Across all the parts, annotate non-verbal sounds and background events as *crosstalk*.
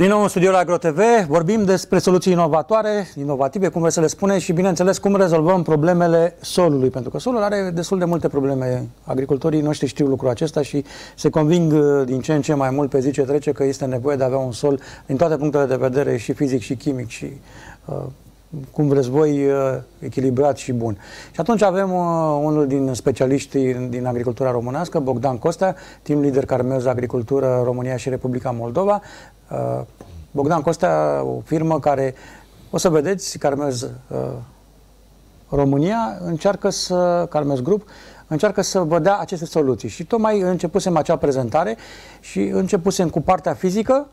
Din nou în studiul AgroTV vorbim despre soluții inovatoare, inovative, cum vreți să le spune și bineînțeles cum rezolvăm problemele solului, pentru că solul are destul de multe probleme. Agricultorii noștri știu lucrul acesta și se conving uh, din ce în ce mai mult pe zi ce trece că este nevoie de a avea un sol din toate punctele de vedere și fizic și chimic și uh, cum vreți voi, uh, echilibrat și bun. Și atunci avem uh, unul din specialiștii din agricultura românească, Bogdan Costa, team lider Carmeuz Agricultură România și Republica Moldova, Uh, Bogdan Costea, o firmă care, o să vedeți, Carmez uh, România încearcă să, Carmes Group, încearcă să vă dea aceste soluții. Și tocmai începusem acea prezentare și începusem cu partea fizică,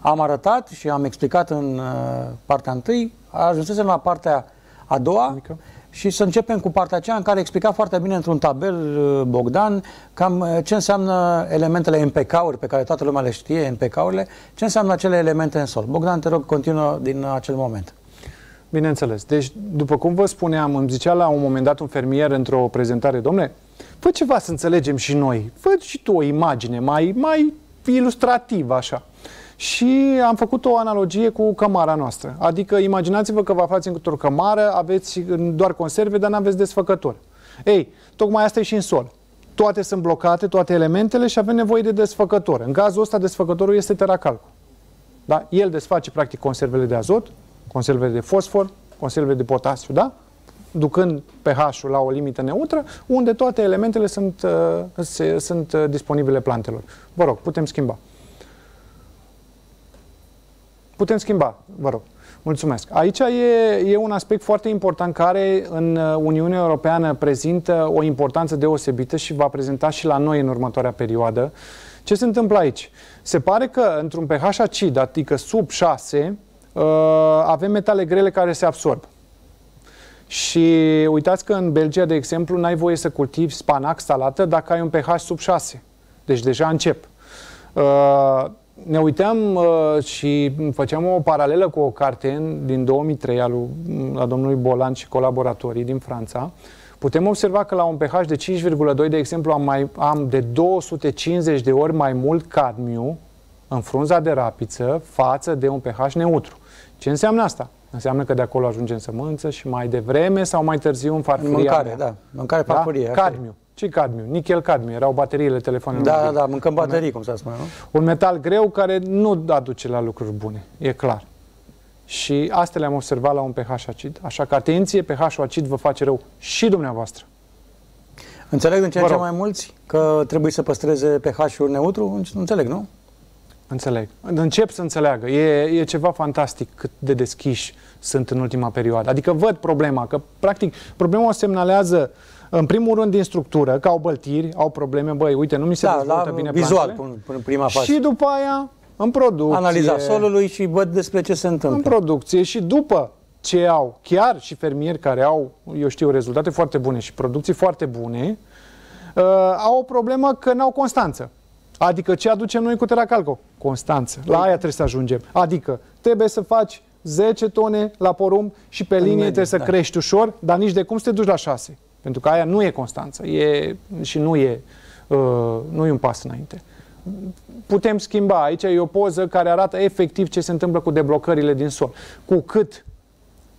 am arătat și am explicat în uh, partea întâi, ajunsesem la partea a doua, Mică. Și să începem cu partea aceea în care explica foarte bine într-un tabel uh, Bogdan cam uh, ce înseamnă elementele MPK-uri pe care toată lumea le știe, MPK-urile, ce înseamnă acele elemente în sol. Bogdan, te rog, continuă din acel moment. Bineînțeles. Deci, după cum vă spuneam, îmi zicea la un moment dat un fermier într-o prezentare, domnule, fă ceva să înțelegem și noi, fă și tu o imagine mai, mai ilustrativă așa și am făcut o analogie cu cămara noastră. Adică imaginați-vă că vă aflați într-o cămară, aveți doar conserve, dar nu aveți desfăcător. Ei, tocmai asta e și în sol. Toate sunt blocate, toate elementele și avem nevoie de desfăcător. În cazul ăsta, desfăcătorul este teracalcul. Da? El desface practic conservele de azot, conservele de fosfor, conservele de potasiu, da? ducând pH-ul la o limită neutră, unde toate elementele sunt, uh, se, sunt uh, disponibile plantelor. Vă rog, putem schimba putem schimba, vă rog. Mulțumesc. Aici e, e un aspect foarte important care în uh, Uniunea Europeană prezintă o importanță deosebită și va prezenta și la noi în următoarea perioadă. Ce se întâmplă aici? Se pare că într-un pH acid, adică sub 6, uh, avem metale grele care se absorb. Și uitați că în Belgia, de exemplu, n-ai voie să cultivi spanac, salată, dacă ai un pH sub 6. Deci deja încep. Uh, ne uitam uh, și făceam o paralelă cu o carte din 2003 al la domnului Bolan și colaboratorii din Franța. Putem observa că la un pH de 5,2, de exemplu, am, mai, am de 250 de ori mai mult cadmiu în frunza de rapiță față de un pH neutru. Ce înseamnă asta? Înseamnă că de acolo ajunge în sămânță și mai devreme sau mai târziu în farfuria. Mâncare, da. Mâncare farfurie. Da? Cadmiu ce cadmiu? Nichel-cadmiu, erau bateriile telefonului. Da, da, da, mâncăm baterii, cum să spun. Nu? Un metal greu care nu aduce la lucruri bune, e clar. Și astea le-am observat la un pH acid, așa că atenție, pH-ul acid vă face rău și dumneavoastră. Înțeleg din ce ce mai mulți că trebuie să păstreze pH-ul neutru? Înțeleg, nu? Înțeleg. Încep să înțeleagă. E, e ceva fantastic cât de deschiși sunt în ultima perioadă. Adică văd problema, că practic problema o semnalează uh, în primul rând din structură, că au băltiri, au probleme, băi, uite, nu mi se da, dezvoltă bine vizual, până prima fază. Și după aia, în producție... Analiza solului și văd despre ce se întâmplă. În producție și după ce au, chiar și fermieri care au, eu știu, rezultate foarte bune și producții foarte bune, uh, au o problemă că n-au constanță. Adică ce aducem noi cu Teracalco? Constanță. La aia trebuie să ajungem. Adică trebuie să faci 10 tone la porumb și pe linie trebuie să da. crești ușor, dar nici de cum să te duci la 6. Pentru că aia nu e constanță e, și nu e, uh, nu e un pas înainte. Putem schimba. Aici e o poză care arată efectiv ce se întâmplă cu deblocările din sol. Cu cât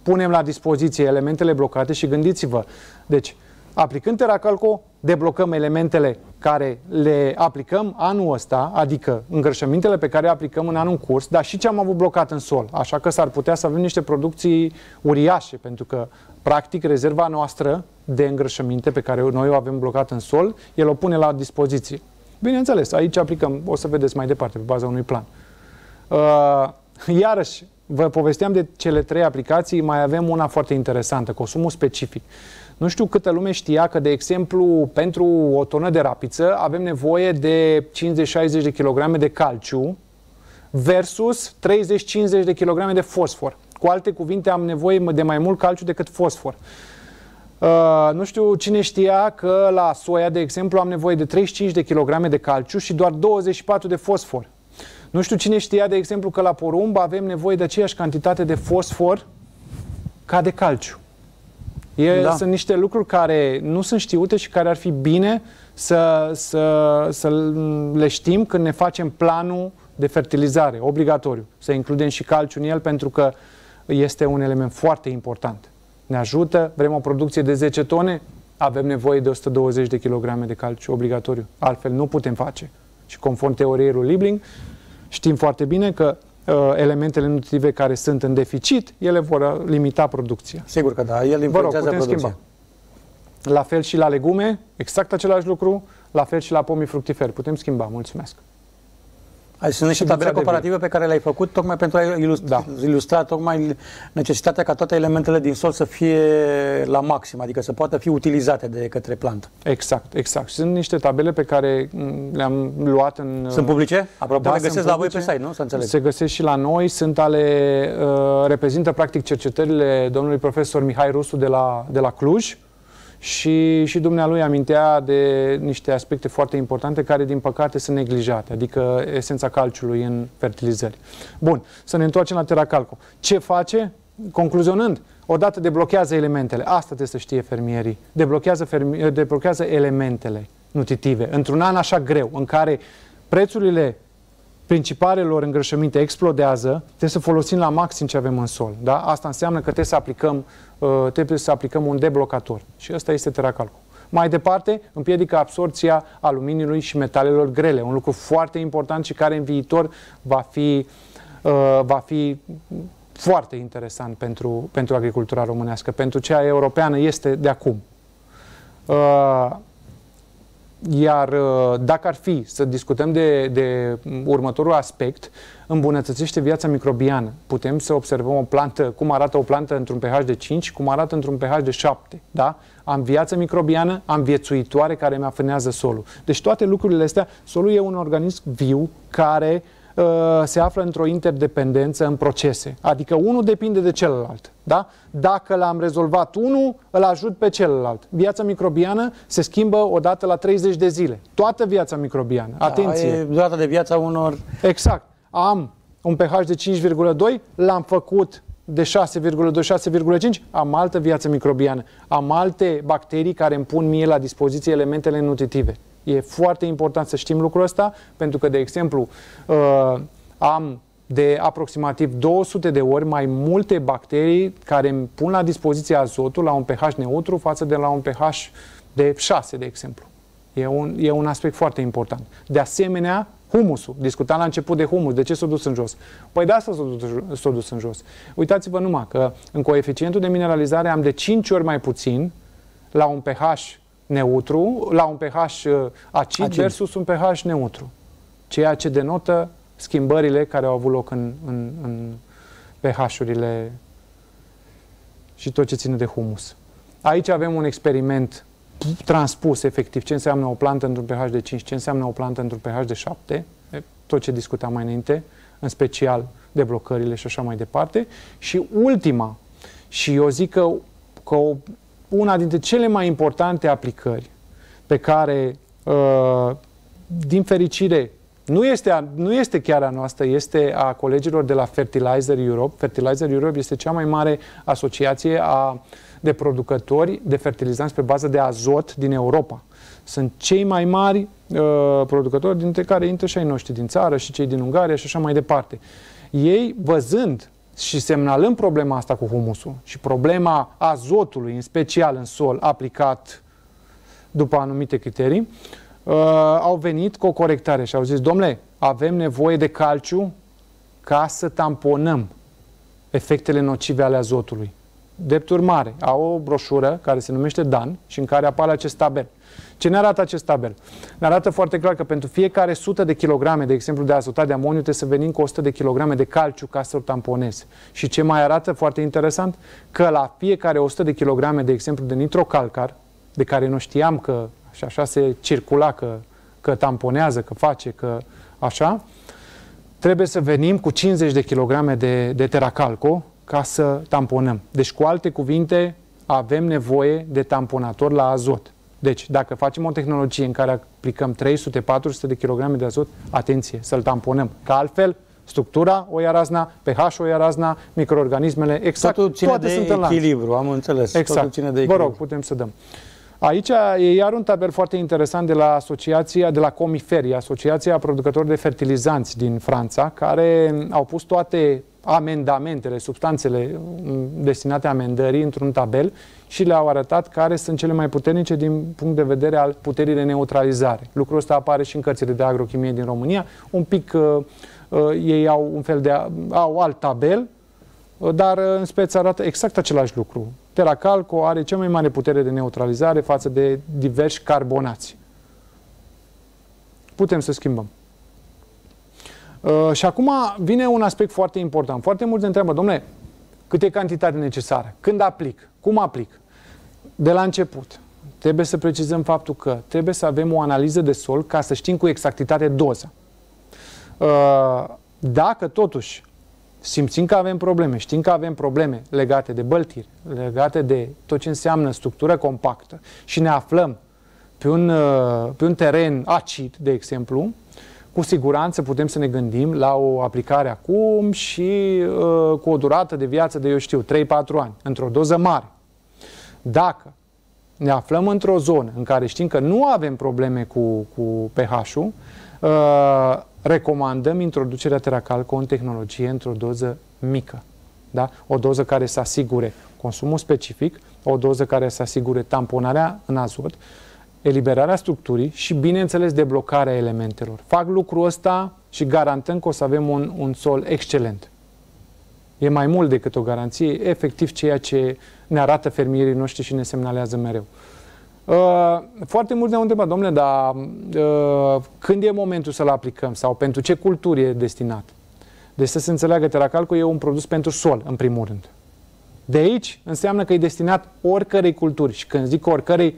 punem la dispoziție elementele blocate și gândiți-vă. Deci, aplicând Teracalco, deblocăm elementele care le aplicăm anul ăsta, adică îngrășămintele pe care le aplicăm în anul în curs, dar și ce am avut blocat în sol. Așa că s-ar putea să avem niște producții uriașe, pentru că, practic, rezerva noastră de îngrășăminte pe care noi o avem blocat în sol, el o pune la dispoziție. Bineînțeles, aici aplicăm, o să vedeți mai departe, pe baza unui plan. Uh, iarăși, vă povesteam de cele trei aplicații, mai avem una foarte interesantă, consumul specific. Nu știu câtă lume știa că, de exemplu, pentru o tonă de rapiță avem nevoie de 50-60 de kg de calciu versus 30-50 de kg de fosfor. Cu alte cuvinte, am nevoie de mai mult calciu decât fosfor. Uh, nu știu cine știa că la soia, de exemplu, am nevoie de 35 de kilograme de calciu și doar 24 de fosfor. Nu știu cine știa, de exemplu, că la porumb avem nevoie de aceeași cantitate de fosfor ca de calciu. E, da. Sunt niște lucruri care nu sunt știute și care ar fi bine să, să, să le știm când ne facem planul de fertilizare, obligatoriu. Să includem și calciu în el pentru că este un element foarte important ne ajută, vrem o producție de 10 tone, avem nevoie de 120 de kilograme de calciu obligatoriu. Altfel nu putem face. Și conform teoriei lui Liebling, știm foarte bine că uh, elementele nutritive care sunt în deficit, ele vor limita producția. Sigur că da, el influențează Vă rog, putem producția. Schimba. La fel și la legume, exact același lucru, la fel și la pomii fructiferi. Putem schimba, mulțumesc. Ai, sunt niște tabele comparative pe care le-ai făcut tocmai pentru a ilustra, da. ilustra tocmai necesitatea ca toate elementele din sol să fie la maxim, adică să poată fi utilizate de către plantă. Exact, exact. Sunt niște tabele pe care le-am luat în... Sunt publice? Apropo, da, le găsesc la publice, voi pe site, nu? Să înțeleg. Se găsesc și la noi, sunt ale... Uh, reprezintă practic cercetările domnului profesor Mihai Rusu de la, de la Cluj și, și dumnealui amintea de niște aspecte foarte importante care, din păcate, sunt neglijate, adică esența calciului în fertilizări. Bun, să ne întoarcem la Teracalco. Ce face? Concluzionând, odată deblochează elementele. Asta trebuie să știe fermierii. Deblochează, fermi, deblochează elementele nutritive. Într-un an așa greu, în care prețurile principalelor îngrășăminte explodează, trebuie să folosim la maxim ce avem în sol. Da? Asta înseamnă că trebuie să aplicăm Uh, trebuie să aplicăm un deblocator. Și ăsta este teracalcul. Mai departe, împiedică absorția aluminiului și metalelor grele, un lucru foarte important și care în viitor va fi, uh, va fi foarte interesant pentru, pentru agricultura românească. Pentru cea europeană este de acum. Uh, iar uh, dacă ar fi să discutăm de, de următorul aspect, îmbunătățește viața microbiană. Putem să observăm o plantă, cum arată o plantă într-un pH de 5, cum arată într-un pH de 7. Da? Am viață microbiană, am viețuitoare care mi afânează solul. Deci toate lucrurile astea, solul e un organism viu care uh, Uh, se află într-o interdependență în procese. Adică unul depinde de celălalt. Da? Dacă l-am rezolvat unul, îl ajut pe celălalt. Viața microbiană se schimbă odată la 30 de zile. Toată viața microbiană. Da, Atenție! Da, e durata de viața unor... Exact. Am un pH de 5,2, l-am făcut de 6,2-6,5, am altă viață microbiană, am alte bacterii care îmi pun mie la dispoziție elementele nutritive. E foarte important să știm lucrul ăsta, pentru că, de exemplu, uh, am de aproximativ 200 de ori mai multe bacterii care îmi pun la dispoziție azotul la un pH neutru față de la un pH de 6, de exemplu. E un, e un aspect foarte important. De asemenea, humusul. Discutam la început de humus. De ce s-a dus în jos? Păi de asta s-a dus, s-a dus în jos. Uitați-vă numai că în coeficientul de mineralizare am de 5 ori mai puțin la un pH neutru la un pH uh, acid, acid. versus un pH neutru, ceea ce denotă schimbările care au avut loc în, în, în pH-urile și tot ce ține de humus. Aici avem un experiment transpus efectiv ce înseamnă o plantă într-un pH de 5, ce înseamnă o plantă într-un pH de 7, tot ce discutam mai înainte, în special deblocările și așa mai departe. Și ultima, și eu zic că, că o una dintre cele mai importante aplicări pe care, uh, din fericire, nu este, a, nu este chiar a noastră, este a colegilor de la Fertilizer Europe. Fertilizer Europe este cea mai mare asociație a, de producători de fertilizanți pe bază de azot din Europa. Sunt cei mai mari uh, producători, dintre care intră și ai noștri din țară și cei din Ungaria și așa mai departe. Ei, văzând și semnalăm problema asta cu humusul și problema azotului, în special în sol, aplicat după anumite criterii, uh, au venit cu o corectare și au zis, domnule, avem nevoie de calciu ca să tamponăm efectele nocive ale azotului. Drept urmare, au o broșură care se numește Dan și în care apare acest tabel. Ce ne arată acest tabel? Ne arată foarte clar că pentru fiecare 100 de kilograme, de exemplu, de azotat de amoniu, trebuie să venim cu 100 de kilograme de calciu ca să-l tamponezi. Și ce mai arată foarte interesant? Că la fiecare 100 de kilograme, de exemplu, de nitrocalcar, de care nu știam că și așa se circula, că, că tamponează, că face, că așa, trebuie să venim cu 50 de kilograme de, de teracalco, ca să tamponăm. Deci, cu alte cuvinte, avem nevoie de tamponator la azot. Deci, dacă facem o tehnologie în care aplicăm 300-400 de kg de azot, atenție, să-l tamponăm. Că altfel, structura o ia razna, pH o ia razna, microorganismele, exact, Totul ține toate de sunt echilibru, în am înțeles. Exact. Totul ține de echilibru. Vă rog, putem să dăm. Aici e iar un tabel foarte interesant de la asociația, de la Comiferi, Asociația Producătorilor de Fertilizanți din Franța, care au pus toate amendamentele, substanțele mm, destinate amendării într-un tabel și le-au arătat care sunt cele mai puternice din punct de vedere al puterii de neutralizare. Lucrul ăsta apare și în cărțile de agrochimie din România. Un pic uh, uh, ei au un fel de au alt tabel, uh, dar uh, în speță arată exact același lucru. Teracalco are cea mai mare putere de neutralizare față de diversi carbonați. Putem să schimbăm. Uh, și acum vine un aspect foarte important. Foarte mulți întreabă, domnule, cât e cantitate necesară? Când aplic? Cum aplic? De la început, trebuie să precizăm faptul că trebuie să avem o analiză de sol ca să știm cu exactitate doza. Uh, dacă totuși simțim că avem probleme, știm că avem probleme legate de băltiri, legate de tot ce înseamnă structură compactă și ne aflăm pe un, uh, pe un teren acid, de exemplu, cu siguranță putem să ne gândim la o aplicare acum și uh, cu o durată de viață de, eu știu, 3-4 ani, într-o doză mare. Dacă ne aflăm într-o zonă în care știm că nu avem probleme cu, cu pH-ul, uh, recomandăm introducerea Teracalco în tehnologie într-o doză mică. Da? O doză care să asigure consumul specific, o doză care să asigure tamponarea în azot, eliberarea structurii și, bineînțeles, deblocarea elementelor. Fac lucrul ăsta și garantăm că o să avem un, un sol excelent. E mai mult decât o garanție, efectiv ceea ce ne arată fermierii noștri și ne semnalează mereu. Uh, foarte mulți ne-au întrebat, domnule, dar uh, când e momentul să-l aplicăm sau pentru ce culturi e destinat? Deci să se înțeleagă, teracalcul e un produs pentru sol, în primul rând. De aici înseamnă că e destinat oricărei culturi și când zic oricărei,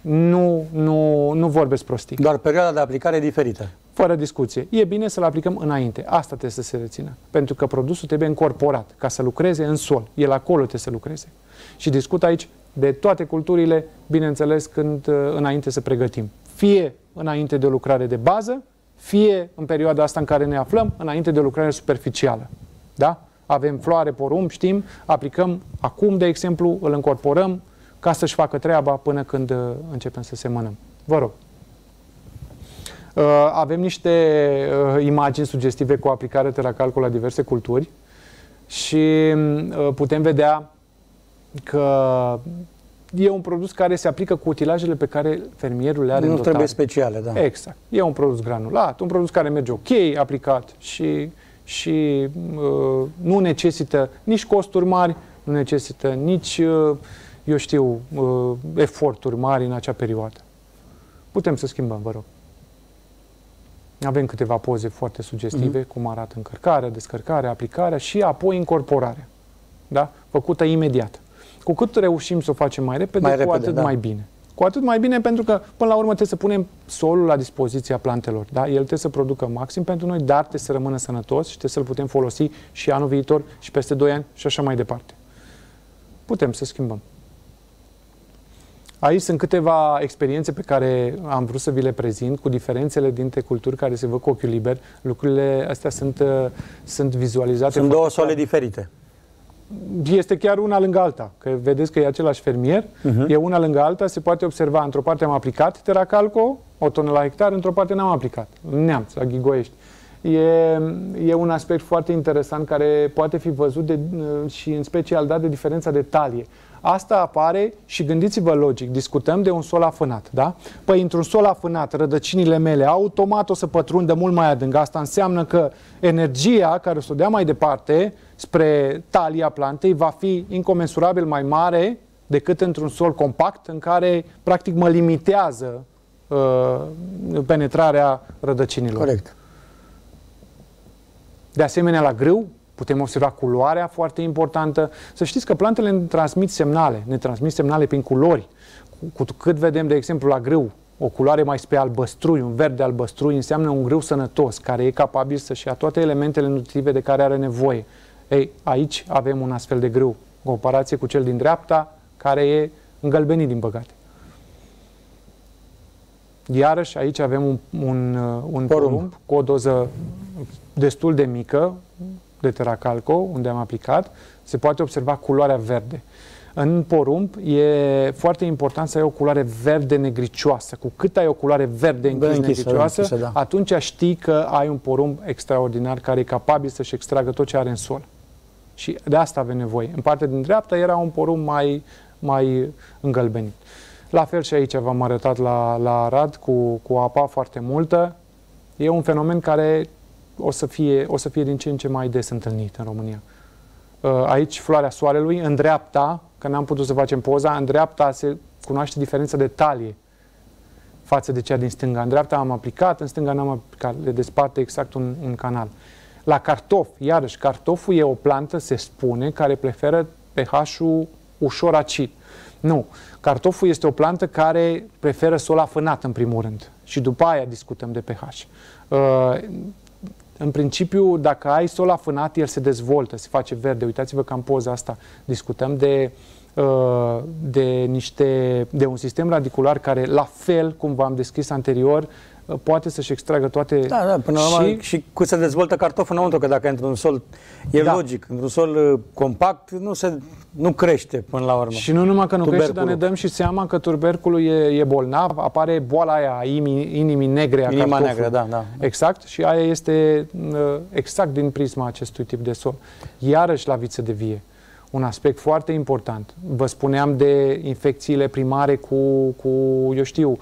nu, nu, nu vorbesc prostii. Doar perioada de aplicare e diferită. Fără discuție. E bine să-l aplicăm înainte. Asta trebuie să se rețină. Pentru că produsul trebuie încorporat ca să lucreze în sol. El acolo trebuie să lucreze. Și discut aici de toate culturile, bineînțeles, când uh, înainte să pregătim. Fie înainte de o lucrare de bază, fie în perioada asta în care ne aflăm, înainte de o lucrare superficială. Da? Avem floare, porumb, știm, aplicăm acum, de exemplu, îl încorporăm ca să-și facă treaba până când uh, începem să semănăm. Vă rog. Uh, avem niște imagini sugestive cu aplicare la calcul la diverse culturi și mm, putem vedea că e un produs care se aplică cu utilajele pe care fermierul le are Nu în trebuie speciale, da. Exact. E un produs granulat, un produs care merge ok, aplicat și, și uh, nu necesită nici costuri mari, nu necesită nici, uh, eu știu, uh, eforturi mari în acea perioadă. Putem să schimbăm, vă rog. Avem câteva poze foarte sugestive, mm-hmm. cum arată încărcarea, descărcarea, aplicarea și apoi incorporarea. Da? Făcută imediat. Cu cât reușim să o facem mai repede, mai repede cu atât da. mai bine. Cu atât mai bine pentru că, până la urmă, trebuie să punem solul la dispoziția plantelor. Da? El trebuie să producă maxim pentru noi, dar trebuie să rămână sănătos și trebuie să-l putem folosi și anul viitor, și peste 2 ani, și așa mai departe. Putem să schimbăm. Aici sunt câteva experiențe pe care am vrut să vi le prezint cu diferențele dintre culturi care se văd cu ochiul liber. Lucrurile astea sunt, uh, sunt vizualizate. Sunt două sole diferite este chiar una lângă alta. Că vedeți că e același fermier, uh-huh. e una lângă alta, se poate observa. Într-o parte am aplicat teracalco, o tonă la hectare, într-o parte n-am aplicat. În Neamț, la Ghigoiești. E, e un aspect foarte interesant care poate fi văzut de, și în special dat de diferența de talie. Asta apare și gândiți-vă logic, discutăm de un sol afânat, da? Păi într-un sol afânat, rădăcinile mele automat o să pătrundă mult mai adânc. Asta înseamnă că energia care o să o dea mai departe, spre talia plantei va fi incomensurabil mai mare decât într-un sol compact în care practic mă limitează uh, penetrarea rădăcinilor. Corect. De asemenea, la grâu putem observa culoarea foarte importantă. Să știți că plantele ne transmit semnale, ne transmit semnale prin culori. Cu, cât vedem, de exemplu, la grâu o culoare mai spre albăstrui, un verde albăstrui, înseamnă un grâu sănătos, care e capabil să-și ia toate elementele nutritive de care are nevoie. Ei, aici avem un astfel de grâu, în comparație cu cel din dreapta, care e îngălbenit, din păcate. Iarăși, aici avem un, un, uh, un porumb. porumb cu o doză destul de mică de teracalco, unde am aplicat. Se poate observa culoarea verde. În porumb e foarte important să ai o culoare verde negricioasă. Cu cât ai o culoare verde închis, închisă, negricioasă, închisă, da. atunci știi că ai un porumb extraordinar care e capabil să-și extragă tot ce are în sol. Și de asta avem nevoie. În partea din dreapta era un porum mai, mai îngălbenit. La fel și aici v-am arătat la, la Arad cu, cu apa foarte multă. E un fenomen care o să, fie, o să fie din ce în ce mai des întâlnit în România. Uh, aici floarea soarelui, în dreapta, că n-am putut să facem poza, în dreapta se cunoaște diferența de talie față de cea din stânga. În dreapta am aplicat, în stânga n-am aplicat. Le desparte exact un, un canal. La cartof, iarăși, cartoful e o plantă, se spune, care preferă pH-ul ușor acid. Nu. Cartoful este o plantă care preferă sol afânat, în primul rând. Și după aia discutăm de pH. Uh, în principiu, dacă ai sol afânat, el se dezvoltă, se face verde. Uitați-vă că în poza asta discutăm de uh, de, niște, de un sistem radicular care, la fel cum v-am descris anterior, poate să-și extragă toate... Da, da, până și... la și cât se dezvoltă cartoful înăuntru, că dacă într-un sol, e da. logic, într-un sol uh, compact nu, se, nu crește până la urmă. Și nu numai că nu crește, dar ne dăm și seama că tuberculul e, e bolnav, apare boala aia a inimii, inimii negre a Inima cartofului. negră, da, da. Exact, și aia este uh, exact din prisma acestui tip de sol. Iarăși la viță de vie un aspect foarte important. Vă spuneam de infecțiile primare cu, cu eu știu,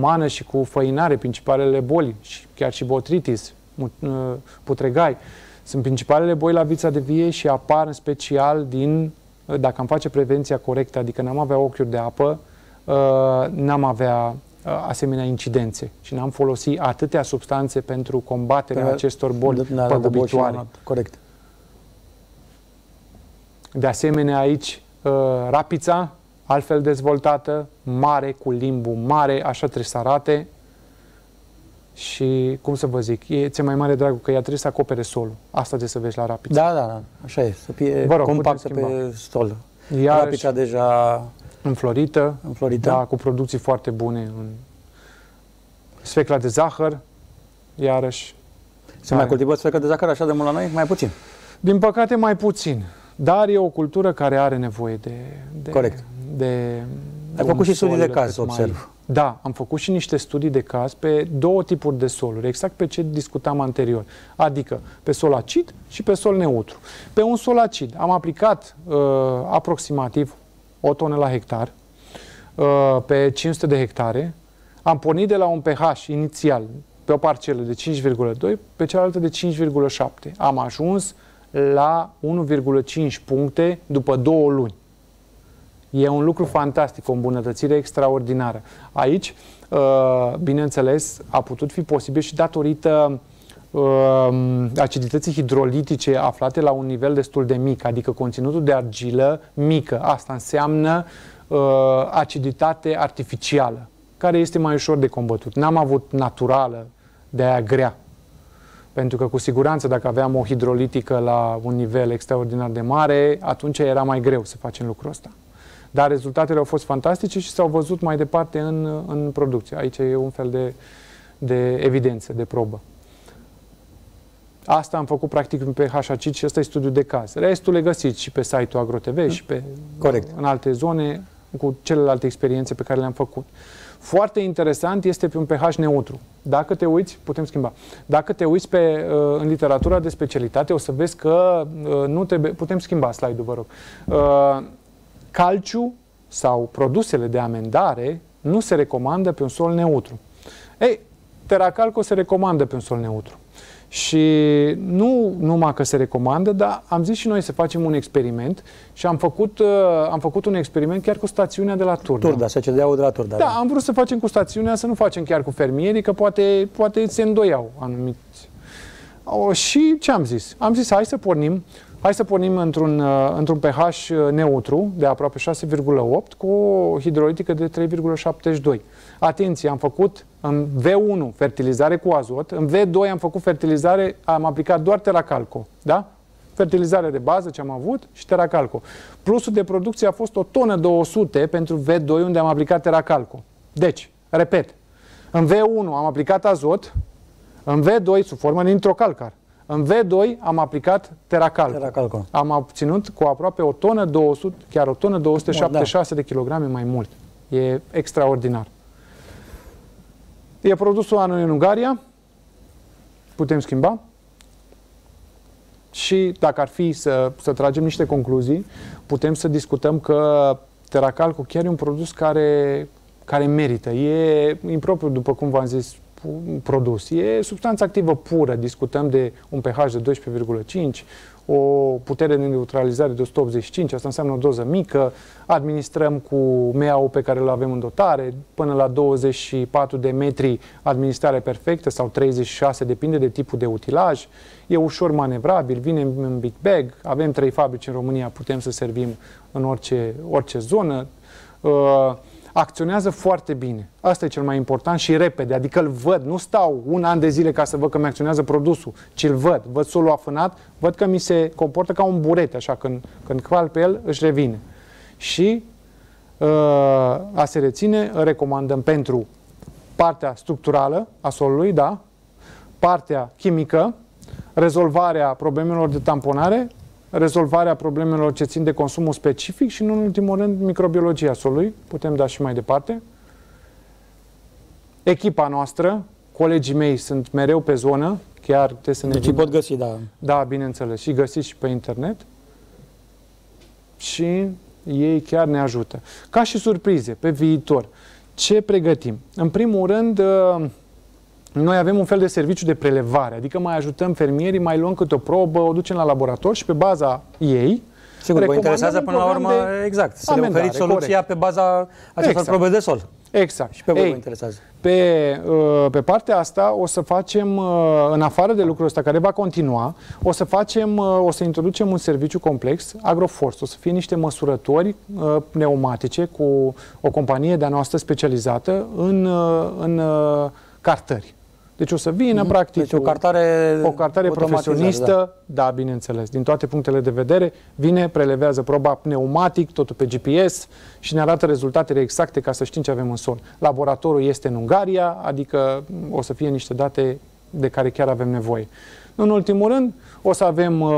cu și cu făinare, principalele boli, și chiar și botritis, uh, putregai, sunt principalele boli la vița de vie și apar în special din, uh, dacă am face prevenția corectă, adică n-am avea ochiuri de apă, uh, n-am avea asemenea incidențe și n-am folosit atâtea substanțe pentru combaterea acestor boli păgubitoare. Corect. De asemenea, aici rapița altfel dezvoltată, mare, cu limbul mare, așa trebuie să arate. Și, cum să vă zic, e ți mai mare dragul că ea trebuie să acopere solul. Asta trebuie să vezi la rapid. Da, da, da, așa e, să fie vă rog, să pe sol. Iar Rapița deja înflorită, înflorită, da, cu producții foarte bune în sfecla de zahăr, iarăși. Se are. mai cultivă sfecla de zahăr așa de mult la noi? Mai puțin. Din păcate mai puțin, dar e o cultură care are nevoie de, de Corect de ai făcut și studii de caz, observ. Mai... Da, am făcut și niște studii de caz pe două tipuri de soluri, exact pe ce discutam anterior, adică pe sol acid și pe sol neutru. Pe un sol acid am aplicat uh, aproximativ o tonă la hectar, uh, pe 500 de hectare, am pornit de la un pH inițial pe o parcelă de 5,2, pe cealaltă de 5,7. Am ajuns la 1,5 puncte după două luni. E un lucru fantastic, o îmbunătățire extraordinară. Aici, uh, bineînțeles, a putut fi posibil și datorită um, acidității hidrolitice aflate la un nivel destul de mic, adică conținutul de argilă mică. Asta înseamnă uh, aciditate artificială, care este mai ușor de combătut. N-am avut naturală de aia grea, pentru că cu siguranță dacă aveam o hidrolitică la un nivel extraordinar de mare, atunci era mai greu să facem lucrul ăsta. Dar rezultatele au fost fantastice și s-au văzut mai departe în, în producție. Aici e un fel de, de evidență, de probă. Asta am făcut practic pe HA5 și ăsta e studiul de caz. Restul le găsiți și pe site-ul AgroTV da. și pe, Corect. în alte zone cu celelalte experiențe pe care le-am făcut. Foarte interesant este pe un pH neutru. Dacă te uiți, putem schimba, dacă te uiți pe, uh, în literatura de specialitate, o să vezi că uh, nu trebuie, putem schimba slide-ul, vă rog. Uh, calciu sau produsele de amendare nu se recomandă pe un sol neutru. Ei, teracalco se recomandă pe un sol neutru. Și nu numai că se recomandă, dar am zis și noi să facem un experiment și am făcut, uh, am făcut un experiment chiar cu stațiunea de la Turda. Turda, să cedeau de la Turda. Da, da, am vrut să facem cu stațiunea, să nu facem chiar cu fermierii, că poate, poate se îndoiau anumiți. O, și ce am zis? Am zis, hai să pornim Hai să pornim într-un, uh, într-un pH uh, neutru de aproape 6,8 cu o hidrolitică de 3,72. Atenție, am făcut în V1 fertilizare cu azot, în V2 am făcut fertilizare, am aplicat doar teracalco, da? Fertilizare de bază ce am avut și teracalco. Plusul de producție a fost o tonă 200 pentru V2 unde am aplicat teracalco. Deci, repet, în V1 am aplicat azot, în V2 sub formă nitrocalcar. În V2 am aplicat teracalcul. teracalcul. Am obținut cu aproape o tonă 200, chiar o tonă 276 da. de kilograme mai mult. E extraordinar. E produsul anul în Ungaria. Putem schimba. Și dacă ar fi să, să tragem niște concluzii, putem să discutăm că teracalcul chiar e un produs care, care merită. E impropriu, după cum v-am zis, produs. E substanță activă pură. Discutăm de un pH de 12,5, o putere de neutralizare de 185, asta înseamnă o doză mică, administrăm cu meau pe care îl avem în dotare, până la 24 de metri administrare perfectă sau 36, depinde de tipul de utilaj, e ușor manevrabil, vine în big bag, avem trei fabrici în România, putem să servim în orice, orice zonă, uh, acționează foarte bine. Asta e cel mai important și repede, adică îl văd, nu stau un an de zile ca să văd că mi-acționează produsul, ci îl văd, văd solul afânat, văd că mi se comportă ca un burete, așa, când, când cval pe el, își revine. Și uh, a se reține, recomandăm pentru partea structurală a solului, da, partea chimică, rezolvarea problemelor de tamponare rezolvarea problemelor ce țin de consumul specific și, nu în ultimul rând, microbiologia solului, putem da și mai departe. Echipa noastră, colegii mei sunt mereu pe zonă, chiar te să ne... Deci pot găsi, da. Da, bineînțeles, și găsiți și pe internet. Și ei chiar ne ajută. Ca și surprize, pe viitor, ce pregătim? În primul rând, noi avem un fel de serviciu de prelevare, adică mai ajutăm fermierii, mai luăm câte o probă, o ducem la laborator și pe baza ei, Sigur, vă interesează până la urmă, de... exact, să le oferiți soluția corect. pe baza acestor exact. probe de sol. Exact. Și pe voi Ei, vă interesează. Pe, uh, pe partea asta o să facem, uh, în afară de lucrul ăsta care va continua, o să facem, uh, o să introducem un serviciu complex, Agroforce. O să fie niște măsurători pneumatice cu o companie de-a noastră specializată în, în cartări. Deci o să vină, mm-hmm. practic, deci o cartare, o cartare profesionistă, da. da, bineînțeles, din toate punctele de vedere, vine, prelevează proba pneumatic, totul pe GPS și ne arată rezultatele exacte ca să știm ce avem în son. Laboratorul este în Ungaria, adică o să fie niște date de care chiar avem nevoie. în ultimul rând, o să avem uh,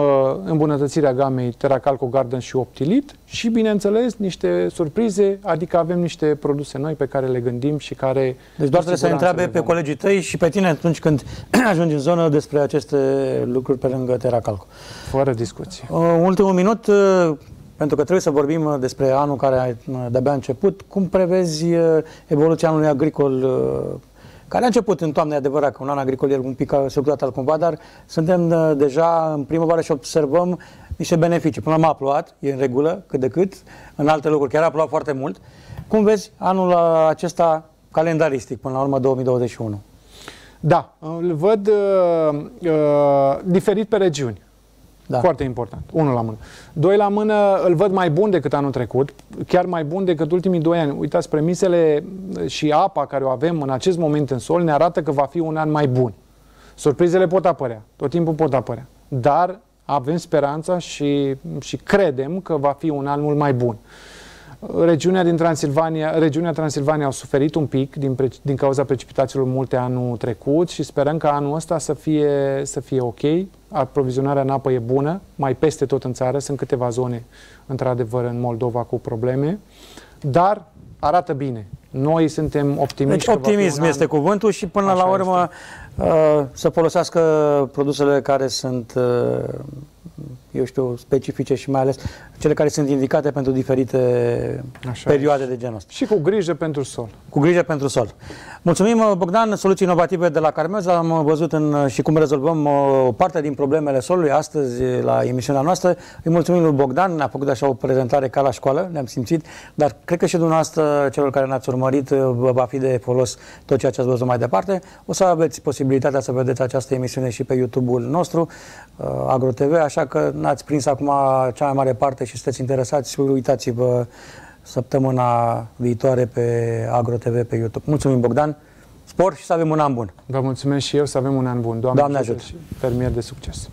îmbunătățirea gamei Teracalco Garden și Optilit și, bineînțeles, niște surprize, adică avem niște produse noi pe care le gândim și care... Deci doar trebuie să întrebe pe colegii tăi și pe tine atunci când *clears throat* ajungi în zonă despre aceste lucruri pe lângă Teracalco. Fără discuție. Uh, ultimul minut, uh, pentru că trebuie să vorbim uh, despre anul care a uh, de-abia început, cum prevezi uh, evoluția anului agricol care a început în toamnă, e adevărat că un an agricol e un pic al cumva, dar suntem uh, deja în primăvară și observăm niște beneficii. Până la a plouat, e în regulă, cât de cât, în alte locuri chiar a plouat foarte mult. Cum vezi anul uh, acesta calendaristic, până la urmă 2021? Da, îl văd uh, uh, diferit pe regiuni. Da. Foarte important. Unul la mână. Doi la mână, îl văd mai bun decât anul trecut, chiar mai bun decât ultimii doi ani. Uitați, premisele și apa care o avem în acest moment în sol ne arată că va fi un an mai bun. Surprizele pot apărea, tot timpul pot apărea. Dar avem speranța și, și credem că va fi un an mult mai bun. Regiunea din Transilvania, regiunea Transilvania a suferit un pic din, pre, din cauza precipitațiilor multe anul trecut și sperăm că anul ăsta să fie, să fie ok aprovizionarea în apă e bună, mai peste tot în țară, sunt câteva zone, într-adevăr, în Moldova cu probleme, dar arată bine. Noi suntem optimiști. Deci optimism an... este cuvântul și până Așa la urmă uh, să folosească produsele care sunt uh, eu știu, specifice și mai ales cele care sunt indicate pentru diferite Așa perioade aici. de genul ăsta. Și cu grijă pentru sol. Cu grijă pentru sol. Mulțumim, uh, Bogdan, soluții inovative de la Carmeza, Am uh, văzut în, uh, și cum rezolvăm o parte din problemele solului astăzi la emisiunea noastră. Îi mulțumim lui Bogdan, a făcut așa o prezentare ca la școală, ne-am simțit, dar cred că și dumneavoastră, celor care ne-ați urmărit, vă va fi de folos tot ceea ce ați văzut mai departe. O să aveți posibilitatea să vedeți această emisiune și pe YouTube-ul nostru, AgroTV, așa că n-ați prins acum cea mai mare parte și sunteți interesați, uitați-vă săptămâna viitoare pe AgroTV pe YouTube. Mulțumim, Bogdan! Spor și să avem un an bun! Vă mulțumesc și eu să avem un an bun! Doamne, Doamne ajută! fermier de succes!